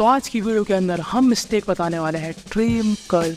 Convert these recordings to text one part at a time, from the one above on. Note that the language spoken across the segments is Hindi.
तो आज की वीडियो के अंदर हम मिस्टेक बताने वाले हैं ड्रीम गर्ल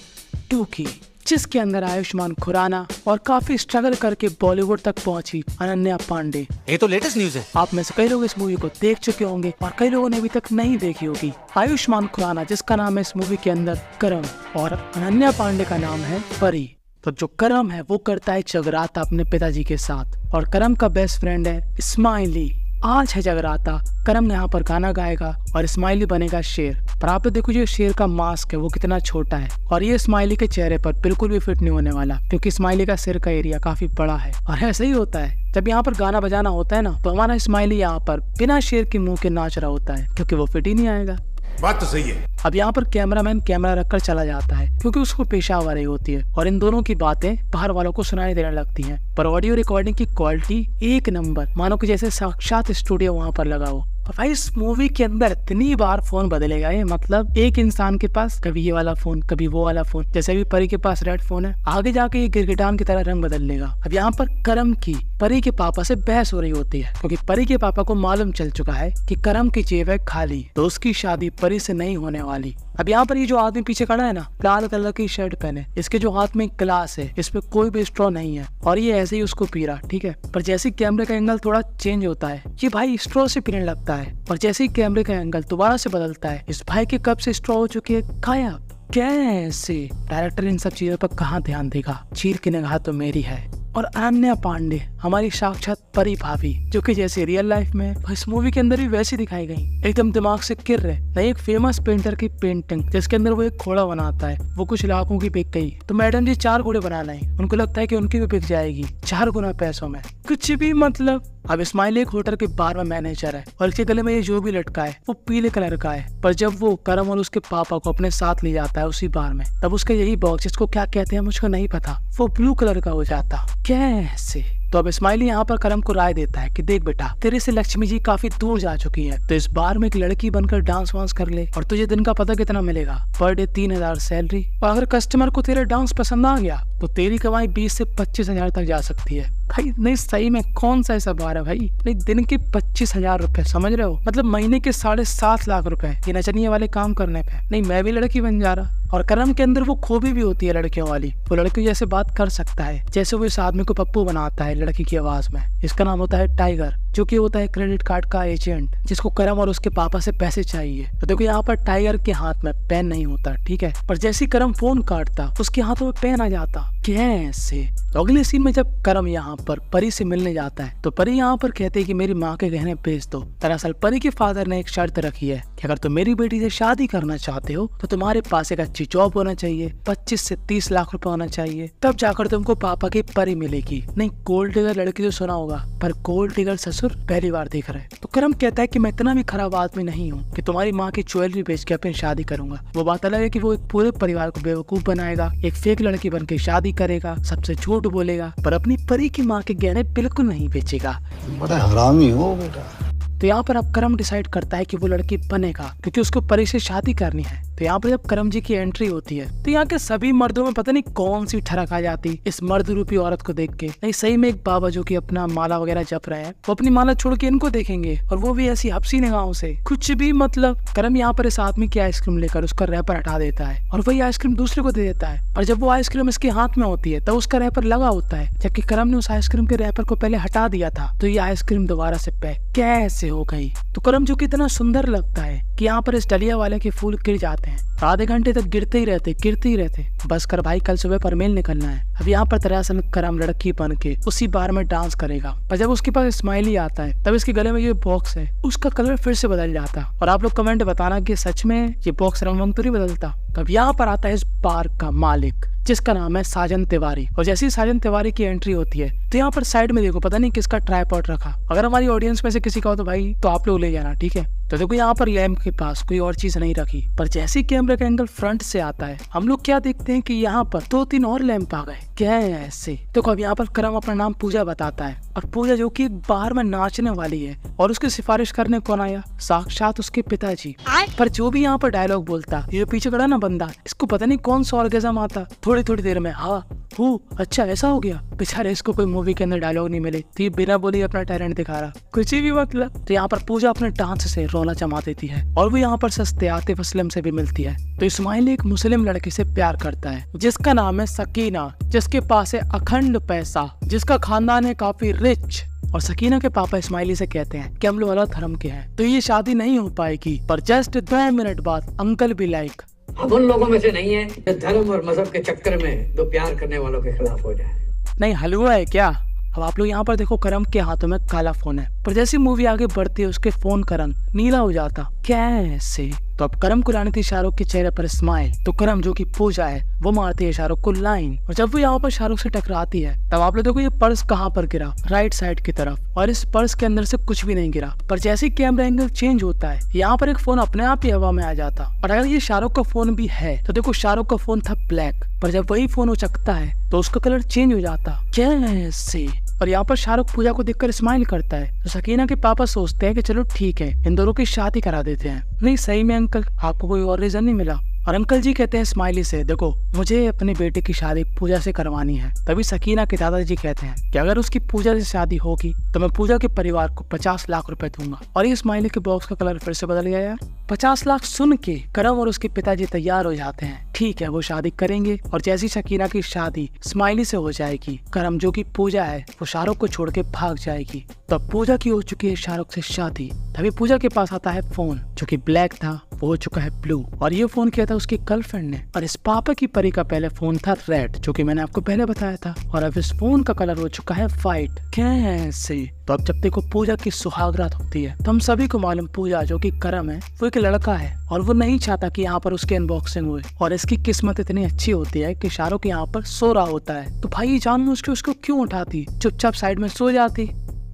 टू की जिसके अंदर आयुष्मान खुराना और काफी स्ट्रगल करके बॉलीवुड तक पहुंची अनन्या पांडे ये तो लेटेस्ट न्यूज है आप में से कई लोग इस मूवी को देख चुके होंगे और कई लोगों ने अभी तक नहीं देखी होगी आयुष्मान खुराना जिसका नाम है इस मूवी के अंदर करम और अनन्या पांडे का नाम है परी तो जो करम है वो करता है चगराता अपने पिताजी के साथ और करम का बेस्ट फ्रेंड है स्माइली आज है जगराता करम यहाँ पर गाना गाएगा और स्माइली बनेगा शेर पर आप देखो जो शेर का मास्क है वो कितना छोटा है और ये स्माइली के चेहरे पर बिल्कुल भी फिट नहीं होने वाला क्योंकि स्माइली का सिर का एरिया काफी बड़ा है और ऐसा ही होता है जब यहाँ पर गाना बजाना होता है ना तो हमारा स्माइली यहाँ पर बिना शेर के मुंह के नाच रहा होता है क्योंकि वो फिट ही नहीं आएगा बात तो सही है अब यहाँ पर कैमरामैन कैमरा रखकर चला जाता है क्योंकि उसको पेशा रही होती है और इन दोनों की बातें बाहर वालों को सुनाई देने लगती हैं पर ऑडियो रिकॉर्डिंग की क्वालिटी एक नंबर मानो कि जैसे साक्षात स्टूडियो वहाँ पर लगा हो और भाई इस मूवी के अंदर इतनी बार फोन बदलेगा ये मतलब एक इंसान के पास कभी ये वाला फोन कभी वो वाला फोन जैसे भी परी के पास रेड फोन है आगे जाके ये गिरगिटान की तरह रंग बदल लेगा अब यहाँ पर करम की परी के पापा से बहस हो रही होती है क्योंकि परी के पापा को मालूम चल चुका है कि करम की जेब है खाली तो उसकी शादी परी से नहीं होने वाली अब यहाँ पर ये जो आदमी पीछे खड़ा है ना लाल कलर की शर्ट पहने इसके जो हाथ में ग्लास है इसमें कोई भी स्ट्रॉ नहीं है और ये ऐसे ही उसको पी रहा ठीक है पर जैसे कैमरे का एंगल थोड़ा चेंज होता है ये भाई स्ट्रॉ से पीने लगता है जाता है और जैसे ही कैमरे का एंगल दोबारा से बदलता है इस भाई के कब से स्ट्रॉ हो चुकी है गायब कैसे डायरेक्टर इन सब चीजों पर कहाँ ध्यान देगा चीर की निगाह तो मेरी है और अनन्या पांडे हमारी साक्षात परी भाभी जो कि जैसे रियल लाइफ में इस मूवी के अंदर भी वैसी दिखाई गई एकदम दिमाग से किर रहे नहीं एक फेमस पेंटर की पेंटिंग जिसके अंदर वो एक घोड़ा बनाता है वो कुछ लाखों की बिक गई तो मैडम जी चार घोड़े बना लाए उनको लगता है कि उनकी भी बिक जाएगी चार गुना पैसों में कुछ भी मतलब अब इस्माइल एक होटल के बार में मैनेजर है और इसके गले में ये जो भी लटका है वो पीले कलर का है पर जब वो करम और उसके पापा को अपने साथ ले जाता है उसी बार में तब उसका यही बॉक्स जिसको क्या कहते हैं मुझको नहीं पता वो ब्लू कलर का हो जाता कैसे तो अब स्माइली यहाँ पर करम को राय देता है कि देख बेटा तेरे से लक्ष्मी जी काफी दूर जा चुकी हैं तो इस बार में एक लड़की बनकर डांस वांस कर ले और तुझे दिन का पता कितना मिलेगा पर डे तीन हजार सैलरी और अगर कस्टमर को तेरा डांस पसंद आ गया तो तेरी कमाई बीस से पच्चीस हजार तक जा सकती है भाई नहीं सही में कौन सा ऐसा बार है भाई नहीं दिन के पच्चीस हजार रूपए समझ रहे हो मतलब महीने के साढ़े सात लाख रूपए ये नचनिए वाले काम करने पे नहीं मैं भी लड़की बन जा रहा और कर्म के अंदर वो खूबी भी होती है लड़कियों वाली वो लड़की जैसे बात कर सकता है जैसे वो इस आदमी को पप्पू बनाता है लड़की की आवाज में इसका नाम होता है टाइगर जो कि होता है क्रेडिट कार्ड का एजेंट जिसको करम और उसके पापा से पैसे चाहिए तो देखो यहाँ पर टाइगर के हाथ में पेन नहीं होता ठीक है पर जैसे करम फोन काटता उसके हाथों में पेन आ जाता कैसे तो अगले सीन में जब करम यहाँ पर परी से मिलने जाता है तो परी यहाँ पर कहते है की मेरी माँ के गहने भेज दो दरअसल परी के फादर ने एक शर्त रखी है कि अगर तुम मेरी बेटी से शादी करना चाहते हो तो तुम्हारे पास एक अच्छी जॉब होना चाहिए पच्चीस से तीस लाख रुपए होना चाहिए तब जाकर तुमको पापा की परी मिलेगी नहीं गोल्ड डिगर लड़की तो सुना होगा पर गोल्ड डिगर ससुर सर पहली बार देख रहा है तो करम कहता है कि मैं इतना भी खराब आदमी नहीं हूँ कि तुम्हारी माँ की ज्वेलरी बेच के अपनी शादी करूंगा वो बात अलग है कि वो एक पूरे परिवार को बेवकूफ बनाएगा एक फेक लड़की बन के शादी करेगा सबसे झूठ बोलेगा पर अपनी परी की माँ के गहने बिल्कुल नहीं बेचेगा बड़ा हरामी हो बेटा तो यहाँ पर अब करम डिसाइड करता है कि वो लड़की बनेगा क्योंकि उसको परी से शादी करनी है तो यहाँ पर जब करम जी की एंट्री होती है तो यहाँ के सभी मर्दों में पता नहीं कौन सी ठरक आ जाती इस मर्द रूपी औरत को देख के नहीं सही में एक बाबा जो की अपना माला वगैरह जप रहे हैं वो अपनी माला छोड़ के इनको देखेंगे और वो भी ऐसी हपसी निगाहों से कुछ भी मतलब करम यहाँ पर इस आदमी की आइसक्रीम लेकर उसका रैपर हटा देता है और वही आइसक्रीम दूसरे को दे देता है और जब वो आइसक्रीम इसके हाथ में होती है तब तो उसका रैपर लगा होता है जबकि करम ने उस आइसक्रीम के रैपर को पहले हटा दिया था तो ये आइसक्रीम दोबारा से पैक कैसे हो गई तो कलम जो कि सुंदर लगता है कि यहाँ पर इस डलिया वाले के फूल गिर जाते हैं आधे घंटे तक गिरते ही रहते गिरते ही रहते बस कर भाई कल सुबह परमेल निकलना है अब यहाँ पर तरासन करम लड़की बन के उसी बार में डांस करेगा पर जब उसके पास स्माइल ही आता है तब इसके गले में ये बॉक्स है उसका कलर फिर से बदल जाता और आप लोग कमेंट बताना की सच में ये बॉक्स रंग वंग तो नहीं बदलता तब यहाँ पर आता है इस बार का मालिक जिसका नाम है साजन तिवारी और जैसी साजन तिवारी की एंट्री होती है तो यहाँ पर साइड में देखो पता नहीं किसका ट्राईपॉड रखा अगर हमारी ऑडियंस में से किसी का हो तो भाई तो आप लोग ले जाना ठीक है तो देखो यहाँ पर लैम्प के पास कोई और चीज नहीं रखी पर जैसे कैमरे का एंगल फ्रंट से आता है हम लोग क्या देखते हैं कि यहाँ पर दो तीन और लैम्प आ गए क्या है ऐसे देखो अब यहाँ पर क्रम अपना नाम पूजा बताता है और पूजा जो की बाहर में नाचने वाली है और उसकी सिफारिश करने कौन आया साक्षात उसके पिताजी पर जो भी यहाँ पर डायलॉग बोलता ये पीछे खड़ा ना बंदा इसको पता नहीं कौन सा ऑर्गेजम आता थोड़ी थोड़ी देर में हाँ वो अच्छा ऐसा हो गया बेचारे इसको कोई मूवी के अंदर डायलॉग नहीं मिले तो ये बिना बोले अपना टैलेंट दिखा रहा कुछ भी मतलब तो यहाँ पर पूजा अपने डांस से रोना जमा देती है और वो यहाँ पर सस्ते आतिफ असलम से भी मिलती है तो इस्माइल एक मुस्लिम लड़के से प्यार करता है जिसका नाम है सकीना जिसके पास है अखंड पैसा जिसका खानदान है काफी रिच और सकीना के पापा इस्माइली से कहते हैं कि हम लोग अलग धर्म के हैं तो ये शादी नहीं हो पाएगी पर जस्ट दो मिनट बाद अंकल भी लाइक हम उन लोगों में से नहीं है जो धर्म और मजहब के चक्कर में दो प्यार करने वालों के खिलाफ हो जाए नहीं हलवा है क्या अब आप लोग यहाँ पर देखो करम के हाथों में काला फोन है पर जैसी मूवी आगे बढ़ती है उसके फोन करम नीला हो जाता कैसे तो अब करम को लाने थी शाहरुख के चेहरे पर स्माइल तो करम जो की पूजा है वो मारती है शाहरुख को लाइन और जब वो यहाँ पर शाहरुख से टकराती है तब आप लोग देखो ये पर्स कहाँ पर गिरा राइट साइड की तरफ और इस पर्स के अंदर से कुछ भी नहीं गिरा पर जैसे कैमरा एंगल चेंज होता है यहाँ पर एक फोन अपने आप ही हवा में आ जाता और अगर ये शाहरुख का फोन भी है तो देखो शाहरुख का फोन था ब्लैक पर जब वही फोन उचकता है तो उसका कलर चेंज हो जाता कैसे और यहाँ पर शाहरुख पूजा को देखकर स्माइल करता है तो सकीना के पापा सोचते हैं कि चलो ठीक है इन दोनों की शादी करा देते हैं नहीं सही में अंकल आपको कोई और रीजन नहीं मिला और अंकल जी कहते हैं स्माइली से देखो मुझे अपने बेटे की शादी पूजा से करवानी है तभी सकीना के दादाजी कहते हैं कि अगर उसकी पूजा से शादी होगी तो मैं पूजा के परिवार को पचास लाख रुपए दूंगा और ये स्माइली के बॉक्स का कलर फिर से बदल गया है पचास लाख सुन के करम और उसके पिताजी तैयार हो जाते हैं ठीक है वो शादी करेंगे और जैसी शकीना की शादी स्माइली से हो जाएगी करम जो की पूजा है वो शाहरुख को छोड़ के भाग जाएगी तब पूजा की हो चुकी है शाहरुख से शादी तभी पूजा के पास आता है फोन जो की ब्लैक था हो चुका है ब्लू और ये फोन किया था उसकी गर्लफ्रेंड ने और इस पापा की परी का पहले फोन था रेड जो की मैंने आपको पहले बताया था और अब इस फोन का कलर हो चुका है व्हाइट ऐसे तो अब जब देखो पूजा की सुहाग रात होती है तो हम सभी को मालूम पूजा जो कि करम है वो एक लड़का है और वो नहीं चाहता कि यहाँ पर उसके अनबॉक्सिंग हुए और इसकी किस्मत इतनी अच्छी होती है कि शाहरुख यहाँ पर सो रहा होता है तो भाई जान मुझके उसको क्यों उठाती चुपचाप साइड में सो जाती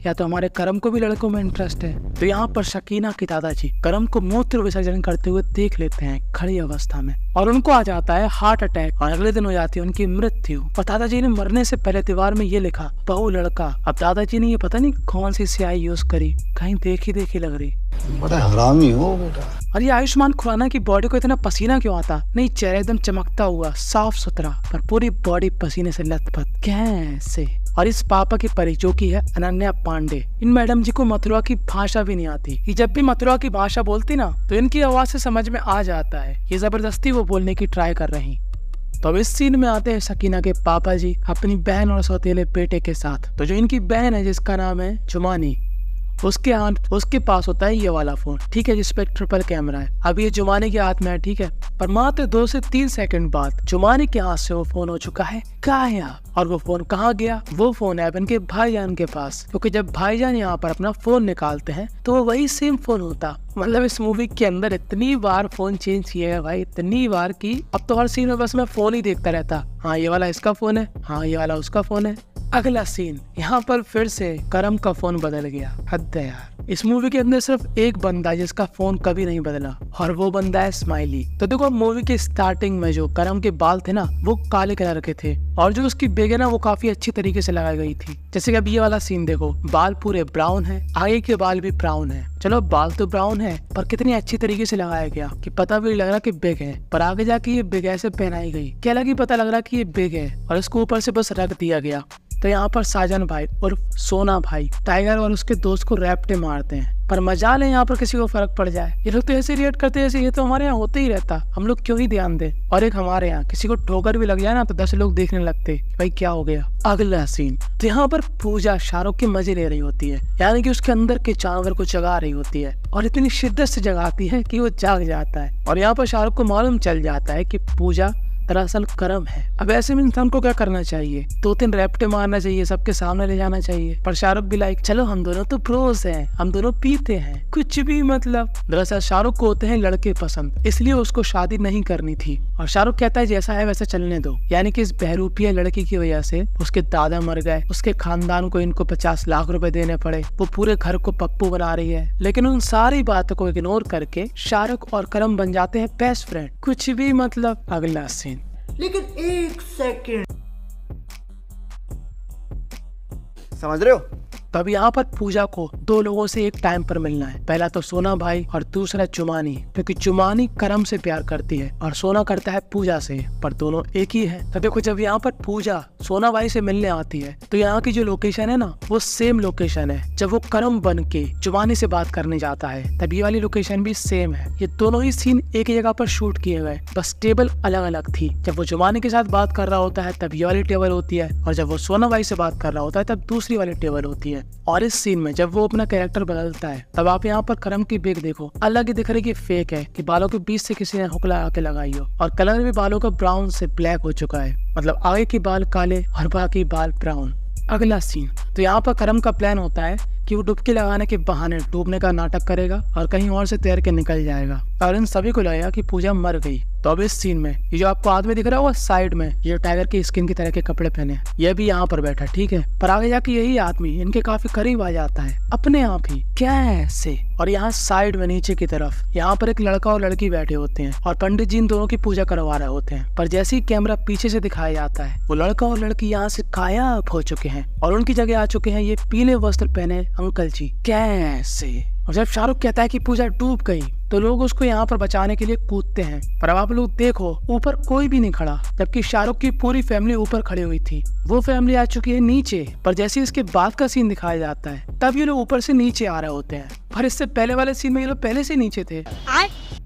या तो हमारे करम को भी लड़कों में इंटरेस्ट है तो यहाँ पर शकीना की दादाजी करम को मूत्र विसर्जन करते हुए देख लेते हैं खड़ी अवस्था में और उनको आ जाता है हार्ट अटैक और अगले दिन हो जाती है उनकी मृत्यु और दादाजी ने मरने से पहले दीवार में ये लिखा बहु तो लड़का अब दादाजी ने ये पता नहीं कौन सी सियाई यूज करी कहीं देखी देखी लग रही बड़ा हरामी हो बेटा और ये आयुष्मान खुराना की बॉडी को इतना पसीना क्यों आता नहीं चेहरा एकदम चमकता हुआ साफ सुथरा पर पूरी बॉडी पसीने से लथपथ कैसे और इस पापा की परिचो की है अनन्या पांडे इन मैडम जी को मथुरा की भाषा भी नहीं आती ये जब भी मथुरा की भाषा बोलती ना तो इनकी आवाज से समझ में आ जाता है ये जबरदस्ती वो बोलने की ट्राई कर रही तो अब इस सीन में आते हैं सकीना के पापा जी अपनी बहन और सौतेले बेटे के साथ तो जो इनकी बहन है जिसका नाम है जुमानी उसके हाथ उसके पास होता है ये वाला फोन ठीक है जिसपे ट्रिपल कैमरा है अब ये जुमाने के हाथ में है ठीक है पर मात्र दो से तीन सेकंड बाद जुमाने के हाथ से वो फोन हो चुका है कहा है यहाँ और वो फोन कहाँ गया वो फोन है के भाईजान के पास क्योंकि जब भाईजान यहाँ पर अपना फोन निकालते हैं तो वो वही सेम फोन होता मतलब इस मूवी के अंदर इतनी बार फोन चेंज किया है भाई इतनी बार की अब तो हर सीन में बस मैं फोन ही देखता रहता हाँ ये वाला इसका फोन है हाँ ये वाला उसका फोन है अगला सीन यहाँ पर फिर से करम का फोन बदल गया हद है यार इस मूवी के अंदर सिर्फ एक बंदा जिसका फोन कभी नहीं बदला और वो बंदा है स्माइली तो देखो मूवी के स्टार्टिंग में जो करम के बाल थे ना वो काले कलर के थे और जो उसकी बेग है ना वो काफी अच्छी तरीके से लगाई गई थी जैसे कि अब ये वाला सीन देखो बाल पूरे ब्राउन है आगे के बाल भी ब्राउन है चलो बाल तो ब्राउन है पर कितनी अच्छी तरीके से लगाया गया कि पता भी लग रहा कि बेग है पर आगे जाके ये बेग ऐसे पहनाई गई क्या लगी पता लग रहा कि ये बेग है और इसको ऊपर से बस रख दिया गया तो यहाँ पर साजन भाई और सोना भाई टाइगर और उसके दोस्त को रैप्टे मारते हैं पर मजा ले यहाँ पर किसी को फर्क पड़ जाए ये लोग तो ऐसे रिएक्ट करते ऐसे ये तो हमारे यहाँ होते ही रहता हम लोग क्यों ही ध्यान दे और एक हमारे यहाँ किसी को ठोकर भी लग जाए ना तो दस लोग देखने लगते भाई क्या हो गया अगला सीन तो यहाँ पर पूजा शाहरुख के मजे ले रही होती है यानी कि उसके अंदर के चावर को जगा रही होती है और इतनी शिद्दत से जगाती है कि वो जाग जाता है और यहाँ पर शाहरुख को मालूम चल जाता है कि पूजा दरअसल कर्म है अब ऐसे में इंसान को क्या करना चाहिए दो तीन रेपटे मारना चाहिए सबके सामने ले जाना चाहिए पर शाहरुख भी लाइक चलो हम दोनों तो प्रोस हैं हम दोनों पीते हैं कुछ भी मतलब दरअसल शाहरुख को होते हैं लड़के पसंद इसलिए उसको शादी नहीं करनी थी और शाहरुख कहता है जैसा है वैसा चलने दो यानी कि इस बहरूपिया लड़की की वजह से उसके दादा मर गए उसके खानदान को इनको पचास लाख रूपए देने पड़े वो पूरे घर को पप्पू बना रही है लेकिन उन सारी बातों को इग्नोर करके शाहरुख और करम बन जाते हैं बेस्ट फ्रेंड कुछ भी मतलब अगला सीन लेकिन एक सेकेंड समझ रहे हो तब अब यहाँ पर पूजा को दो लोगों से एक टाइम पर मिलना है पहला तो सोना भाई और दूसरा चुमानी क्योंकि चुमानी कर्म से प्यार करती है और सोना करता है पूजा से पर दोनों एक ही है तो देखो जब यहाँ पर पूजा सोना भाई से मिलने आती है तो यहाँ की जो लोकेशन है ना वो सेम लोकेशन है जब वो करम बन के चुमानी से बात करने जाता है तब ये वाली लोकेशन भी सेम है ये दोनों ही सीन एक ही जगह पर शूट किए गए बस टेबल अलग अलग थी जब वो जुमानी के साथ बात कर रहा होता है तब ये वाली टेबल होती है और जब वो सोना भाई से बात कर रहा होता है तब दूसरी वाली टेबल होती है है और इस सीन में जब वो अपना कैरेक्टर बदलता है तब आप यहाँ पर करम की बेग देखो अलग ही दिख रही की फेक है की बालों के बीच से किसी ने हुकला आके लगाई हो और कलर भी बालों का ब्राउन से ब्लैक हो चुका है मतलब आगे के बाल काले और बाकी बाल ब्राउन अगला सीन तो यहाँ पर करम का प्लान होता है कि वो डुबकी लगाने के बहाने डूबने का नाटक करेगा और कहीं और से तैर के निकल जाएगा अरुण सभी को लगेगा कि पूजा मर गई तो अब इस सीन में ये जो आपको आदमी दिख रहा होगा साइड में ये टाइगर की स्किन की तरह के कपड़े पहने ये भी यहाँ पर बैठा ठीक है पर आगे जाके यही आदमी इनके काफी करीब आ जाता है अपने आप ही कैसे और यहाँ साइड में नीचे की तरफ यहाँ पर एक लड़का और लड़की बैठे होते हैं और पंडित जी इन दोनों की पूजा करवा रहे होते हैं पर जैसे ही कैमरा पीछे से दिखाया जाता है वो लड़का और लड़की यहाँ से गायब हो चुके हैं और उनकी जगह आ चुके हैं ये पीले वस्त्र पहने अंकल जी कैसे और जब शाहरुख कहता है कि पूजा डूब गई तो लोग उसको यहाँ पर बचाने के लिए कूदते हैं पर अब आप लोग देखो ऊपर कोई भी नहीं खड़ा जबकि शाहरुख की पूरी फैमिली ऊपर खड़ी हुई थी वो फैमिली आ चुकी है नीचे पर जैसे इसके बाद का सीन दिखाया जाता है तब ये लोग ऊपर से नीचे आ रहे होते हैं पर इससे पहले वाले सीन में ये लोग पहले से नीचे थे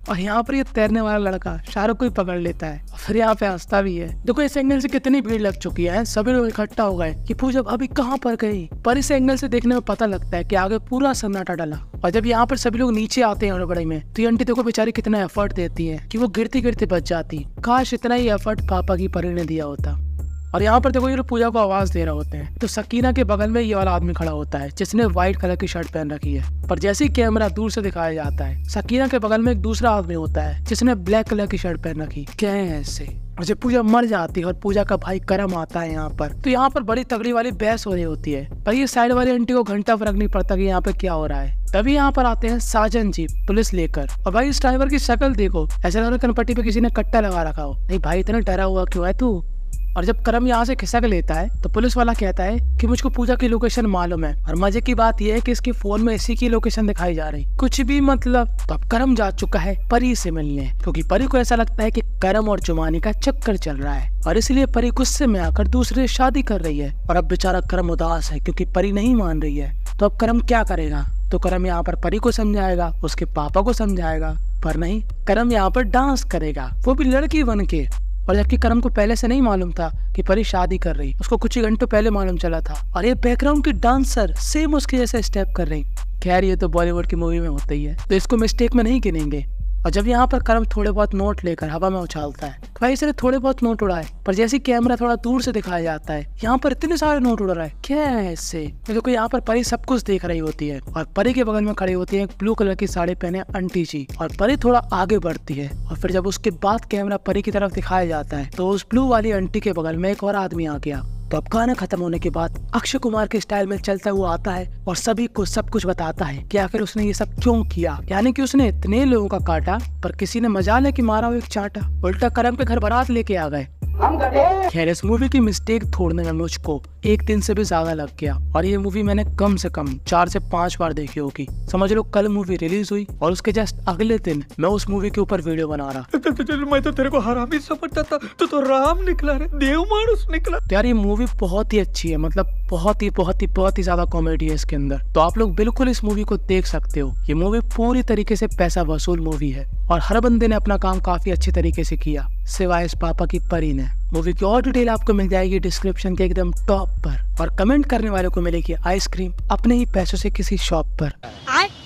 और यहाँ पर ये तैरने वाला लड़का शाहरुख को ही पकड़ लेता है और फिर यहाँ पे आस्था भी है देखो इस एंगल से कितनी भीड़ लग चुकी है सभी लोग इकट्ठा हो गए कि पूजा अभी कहाँ पर गई पर इस एंगल से देखने में पता लगता है कि आगे पूरा सन्नाटा डाला और जब यहाँ पर सभी लोग नीचे आते हैं हड़बड़ी में तो ये आंटी देखो बेचारी कितना एफर्ट देती है की वो गिरती गिरती बच जाती काश इतना ही एफर्ट पापा की परी ने दिया होता और यहाँ पर देखो ये लोग पूजा को आवाज दे रहे होते हैं तो सकीना के बगल में ये वाला आदमी खड़ा होता है जिसने व्हाइट कलर की शर्ट पहन रखी है पर जैसे ही कैमरा दूर से दिखाया जाता है सकीना के बगल में एक दूसरा आदमी होता है जिसने ब्लैक कलर की शर्ट पहन रखी क्या है ऐसे और जब पूजा मर जाती है और पूजा का भाई करम आता है यहाँ पर तो यहाँ पर बड़ी तगड़ी वाली बहस हो रही होती है पर ये साइड वाली आंटी को घंटा फर्क नहीं पड़ता कि यहाँ पे क्या हो रहा है तभी यहाँ पर आते हैं साजन जी पुलिस लेकर और भाई इस ड्राइवर की शक्ल देखो ऐसा लग रहा कनपट्टी पे किसी ने कट्टा लगा रखा हो नहीं भाई इतना डरा हुआ क्यों है तू और जब करम यहाँ से खिसक लेता है तो पुलिस वाला कहता है कि मुझको पूजा की लोकेशन मालूम है और मजे की बात यह है कि इसके फोन में इसी की लोकेशन दिखाई जा रही कुछ भी मतलब तो अब करम जा चुका है परी से मिलने क्योंकि परी को ऐसा लगता है कि करम और जुमानी का चक्कर चल रहा है और इसलिए परी गुस्से में आकर दूसरे शादी कर रही है और अब बेचारा करम उदास है क्योंकि परी नहीं मान रही है तो अब करम क्या करेगा तो करम यहाँ पर परी को समझाएगा उसके पापा को समझाएगा पर नहीं करम यहाँ पर डांस करेगा वो भी लड़की बन के और जबकि करम को पहले से नहीं मालूम था कि परी शादी कर रही उसको कुछ ही घंटों पहले मालूम चला था और ये बैकग्राउंड की डांसर सेम उसके जैसे स्टेप कर रही खैर ये तो बॉलीवुड की मूवी में होता ही है तो इसको मिस्टेक में नहीं गिनेंगे और जब यहाँ पर करम थोड़े बहुत नोट लेकर हवा में उछालता है तो भाई इसने थोड़े बहुत नोट उड़ाए पर जैसे कैमरा थोड़ा दूर से दिखाया जाता है यहाँ पर इतने सारे नोट उड़ रहा है क्या है इससे देखो तो यहाँ पर परी सब कुछ देख रही होती है और परी के बगल में खड़ी होती है एक ब्लू कलर की साड़ी पहने अंटी जी और परी थोड़ा आगे बढ़ती है और फिर जब उसके बाद कैमरा परी की तरफ दिखाया जाता है तो उस ब्लू वाली अंटी के बगल में एक और आदमी आ गया अब गाना खत्म होने के बाद अक्षय कुमार के स्टाइल में चलता हुआ आता है और सभी को सब कुछ बताता है कि आखिर उसने ये सब क्यों किया यानी कि उसने इतने लोगों का काटा पर किसी ने ले की मारा और एक चाटा उल्टा करम के घर बारात लेके आ गए हम खैर इस मूवी की मिस्टेक थोड़ने में मुझको एक दिन से भी ज्यादा लग गया और ये मूवी मैंने कम से कम चार से पांच बार देखी होगी समझ लो कल मूवी रिलीज हुई और उसके जस्ट अगले दिन मैं उस मूवी के ऊपर वीडियो बना रहा तो, तो, तो, मैं तो तेरे को ही समझता था तो, तो राम निकला रे देव मानुस निकला यार ये मूवी बहुत ही अच्छी है मतलब बहुत ही बहुत ही बहुत ही ज्यादा कॉमेडी है इसके अंदर तो आप लोग बिल्कुल इस मूवी को देख सकते हो ये मूवी पूरी तरीके से पैसा वसूल मूवी है और हर बंदे ने अपना काम काफी अच्छे तरीके से किया सिवाय इस पापा की परी ने मूवी की और डिटेल आपको मिल जाएगी डिस्क्रिप्शन के एकदम टॉप पर और कमेंट करने वाले को मिलेगी आइसक्रीम अपने ही पैसों से किसी शॉप पर